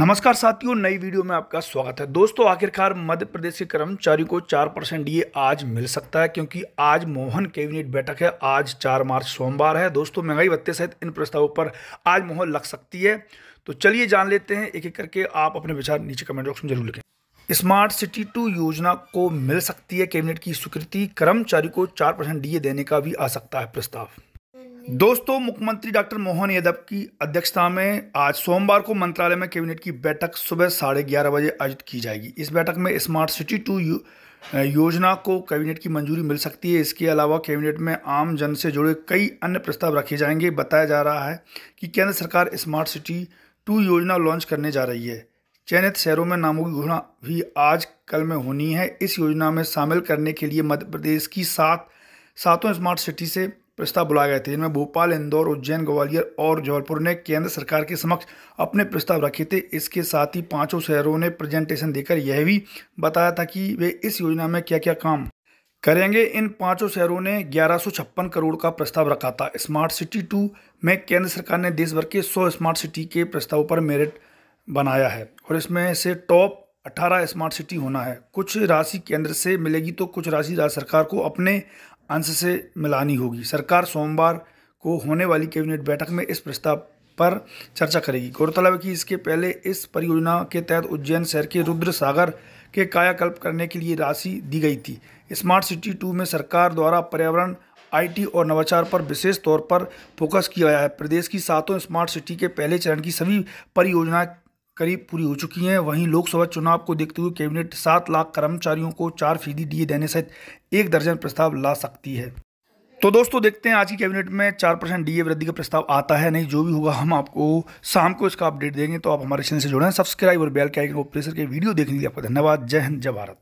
नमस्कार साथियों नई वीडियो में आपका स्वागत है दोस्तों आखिरकार मध्य प्रदेश के कर्मचारियों को चार परसेंट ये आज मिल सकता है क्योंकि आज मोहन कैबिनेट बैठक है आज चार मार्च सोमवार है दोस्तों महंगाई भत्ते सहित इन प्रस्तावों पर आज मोहर लग सकती है तो चलिए जान लेते हैं एक एक करके आप अपने विचार नीचे कमेंट बॉक्स में जरूर लिखें स्मार्ट सिटी टू योजना को मिल सकती है कैबिनेट की स्वीकृति कर्मचारी को चार परसेंट डीए देने का भी आ सकता है प्रस्ताव दोस्तों मुख्यमंत्री डॉक्टर मोहन यादव की अध्यक्षता में आज सोमवार को मंत्रालय में कैबिनेट की बैठक सुबह साढ़े ग्यारह बजे आयोजित की जाएगी इस बैठक में स्मार्ट सिटी टू योजना को कैबिनेट की मंजूरी मिल सकती है इसके अलावा कैबिनेट में आम जन से जुड़े कई अन्य प्रस्ताव रखे जाएंगे बताया जा रहा है कि केंद्र सरकार स्मार्ट सिटी टू योजना लॉन्च करने जा रही है चयनित शहरों में नामों की घोषणा भी आज कल में होनी है इस योजना में शामिल करने के लिए मध्य प्रदेश की सात सातों स्मार्ट सिटी से प्रस्ताव बुलाए गए थे जिनमें भोपाल इंदौर उज्जैन ग्वालियर और जबलपुर ने केंद्र सरकार के समक्ष अपने प्रस्ताव रखे थे इसके साथ ही पांचों शहरों ने प्रेजेंटेशन देकर यह भी बताया था कि वे इस योजना में क्या क्या काम करेंगे इन पांचों शहरों ने ग्यारह करोड़ का प्रस्ताव रखा था स्मार्ट सिटी टू में केंद्र सरकार ने देश भर के सौ स्मार्ट सिटी के प्रस्ताव पर मेरिट बनाया है और इसमें से टॉप 18 स्मार्ट सिटी होना है कुछ राशि केंद्र से मिलेगी तो कुछ राशि राज्य सरकार को अपने अंश से मिलानी होगी सरकार सोमवार को होने वाली कैबिनेट बैठक में इस प्रस्ताव पर चर्चा करेगी गौरतलब है कि इसके पहले इस परियोजना के तहत उज्जैन शहर के रुद्र सागर के कायाकल्प करने के लिए राशि दी गई थी स्मार्ट सिटी टू में सरकार द्वारा पर्यावरण आईटी और नवाचार पर विशेष तौर पर फोकस किया गया है प्रदेश की सातों स्मार्ट सिटी के पहले चरण की सभी परियोजना करीब पूरी हो चुकी हैं वहीं लोकसभा चुनाव को देखते हुए कैबिनेट सात लाख कर्मचारियों को चार फीसदी दिए देने सहित एक दर्जन प्रस्ताव ला सकती है तो दोस्तों देखते हैं आज की कैबिनेट में चार परसेंट डी वृद्धि का प्रस्ताव आता है नहीं जो भी होगा हम आपको शाम को इसका अपडेट देंगे तो आप हमारे चैनल से जुड़ें सब्सक्राइब और बेल के आइकन को प्रेस करके वीडियो देखने के लिए आपका धन्यवाद जय हिंद जय भारत